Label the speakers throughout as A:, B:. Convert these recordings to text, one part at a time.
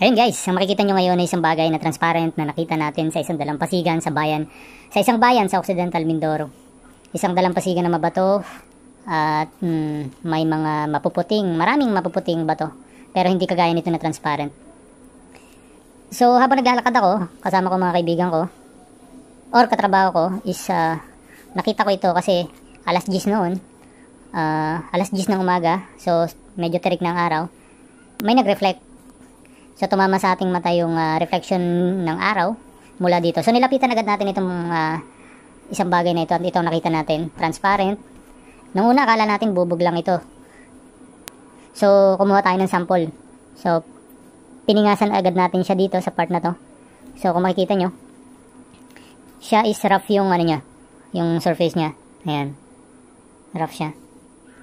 A: Ayun guys, ang makikita nyo ngayon ay isang bagay na transparent na nakita natin sa isang dalampasigan sa bayan, sa isang bayan sa Occidental Mindoro. Isang dalampasigan na mabato at mm, may mga mapuputing, maraming mapuputing bato pero hindi kagaya nito na transparent. So habang naglalakad ako, kasama ko mga kaibigan ko or katrabaho ko is uh, nakita ko ito kasi alas 10 noon, uh, alas 10 ng umaga, so medyo terik ng araw, may nag-reflect So tumama sa ating mata yung uh, reflection ng araw mula dito. So nilapitan agad natin itong uh, isang bagay na ito at ito nakita natin, transparent. Nung una akala natin bubog lang ito. So kumuha tayo ng sample. So piningasan agad natin siya dito sa part na to. So kung makikita nyo, siya is rough yung ano niya, yung surface niya. Ayan. Rough siya.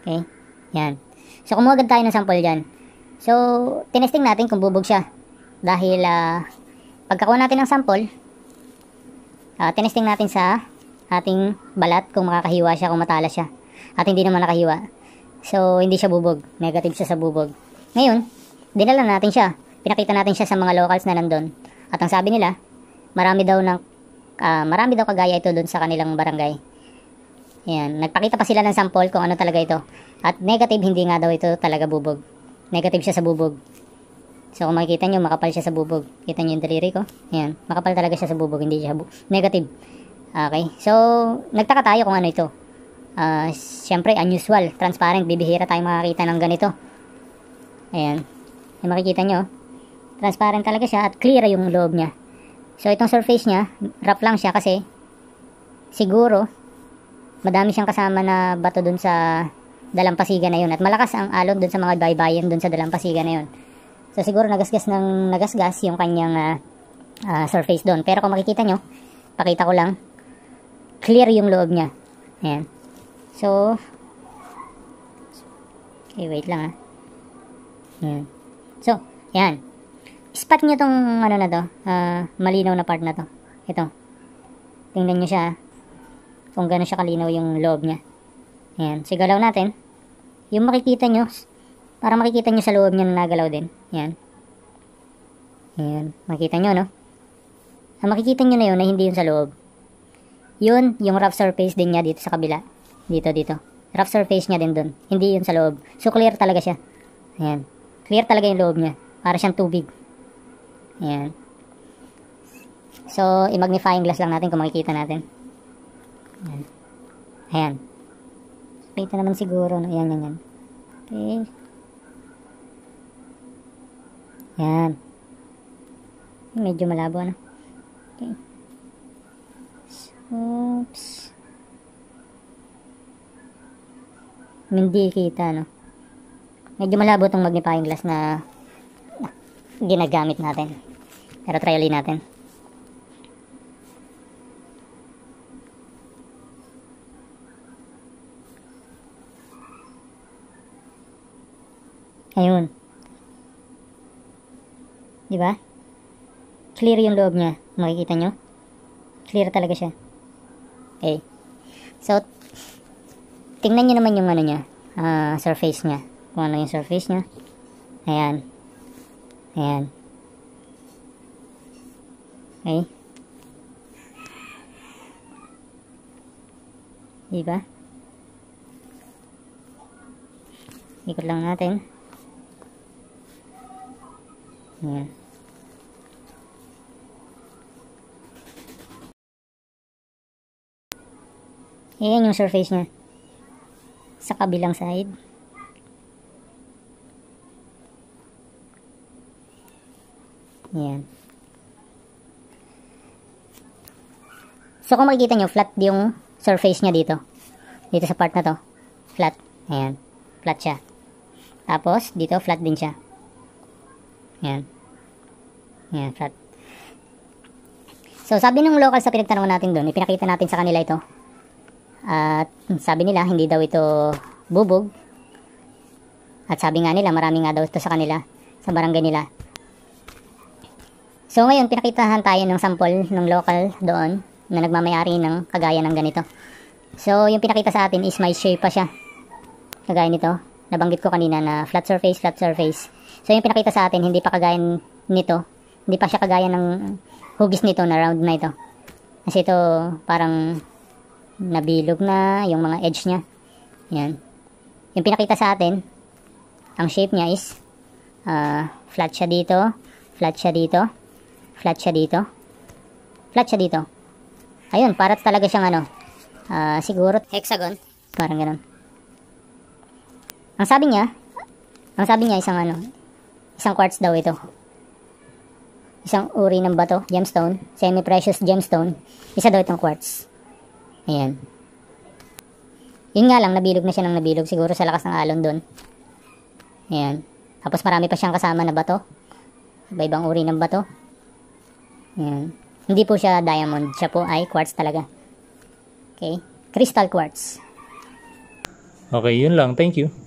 A: Okay? Yan. So kumuha agad tayo ng sample dyan. So, tinesting natin kung bubog siya. Dahil, uh, pagkakuha natin ng sample, uh, tinesting natin sa ating balat kung makakahiwa siya, kung matalas siya. At hindi naman nakahiwa. So, hindi siya bubog. Negative siya sa bubog. Ngayon, dinala natin siya. Pinakita natin siya sa mga locals na nandun. At ang sabi nila, marami daw ng uh, marami daw kagaya ito doon sa kanilang barangay. Ayan, nagpakita pa sila ng sample kung ano talaga ito. At negative, hindi nga daw ito talaga bubog negative siya sa bubog. So kung makikita nyo, makapal siya sa bubog. Kita nyo yung daliri ko? Ayan, makapal talaga siya sa bubog, hindi siya bu negative. Okay, so nagtaka tayo kung ano ito. Uh, ah, Siyempre, unusual, transparent, bibihira tayo makakita ng ganito. Ayan, yung makikita nyo, transparent talaga siya at clear yung loob niya. So itong surface niya, rough lang siya kasi siguro madami siyang kasama na bato dun sa dalampasigan na yun. At malakas ang alon dun sa mga baybayin dun sa dalampasigan na yun. So siguro nagasgas ng nagasgas yung kanyang uh, uh, surface doon. Pero kung makikita nyo, pakita ko lang, clear yung loob niya. Ayan. So, eh, wait lang ha. Ah. Ayan. So, ayan. Spot nyo tong ano na to, uh, malinaw na part na to. Ito. Tingnan nyo siya kung gano'n siya kalinaw yung loob niya. Ayan, sigalaw natin. Yung makikita nyo, para makikita nyo sa loob nyo na nagalaw din. Ayan. Ayan, makikita nyo, no? Ang makikita nyo na yun na hindi yun sa loob. Yun, yung rough surface din niya dito sa kabila. Dito, dito. Rough surface niya din dun. Hindi yun sa loob. So, clear talaga siya. Ayan. Clear talaga yung loob niya. Para siyang tubig. Ayan. So, i-magnifying glass lang natin kung makikita natin. Ayan. Ayan update na naman siguro. No? Yan, yan, yan. Okay. Yan. Medyo malabo ano? Okay. Oops. Hindi kita, no? Medyo malabo itong magnifying glass na ginagamit natin. Pero try ulit natin. Ayun. Di ba? Clear yung loob niya. Makikita nyo? Clear talaga siya. Okay. So, tingnan nyo naman yung ano niya. Uh, surface niya. Kung ano yung surface niya. Ayan. Ayan. Okay. Diba? Ikot lang natin. Yan. Ayan yung surface niya. Sa kabilang side. Ayan. So kung makikita nyo, flat yung surface niya dito. Dito sa part na to. Flat. Ayan. Flat siya. Tapos, dito flat din siya. Yan. Yan. Shot. So, sabi ng local sa pinagtanong natin doon, ipinakita natin sa kanila ito. At hmm, sabi nila, hindi daw ito bubog. At sabi nga nila, marami nga daw ito sa kanila, sa barangay nila. So, ngayon, pinakitahan tayo ng sample ng local doon na nagmamayari ng kagaya ng ganito. So, yung pinakita sa atin is may shape pa siya. Kagaya nito nabanggit ko kanina na flat surface, flat surface. So yung pinakita sa atin, hindi pa kagaya nito. Hindi pa siya kagaya ng hugis nito na round na ito. Kasi ito parang nabilog na yung mga edge niya. Yan. Yung pinakita sa atin, ang shape niya is uh, flat siya dito, flat siya dito, flat siya dito, flat siya dito. Ayun, parat talaga siyang ano, uh, siguro hexagon, parang ganun. Ang sabi niya, ang sabi niya isang ano, isang quartz daw ito. Isang uri ng bato, gemstone, semi-precious gemstone. Isa daw itong quartz. Ayan. Yun nga lang, nabilog na siya ng nabilog. Siguro sa lakas ng alon doon. Ayan. Tapos marami pa siyang kasama na bato. Iba-ibang uri ng bato. Ayan. Hindi po siya diamond. Siya po ay quartz talaga. Okay. Crystal quartz. Okay, yun lang. Thank you.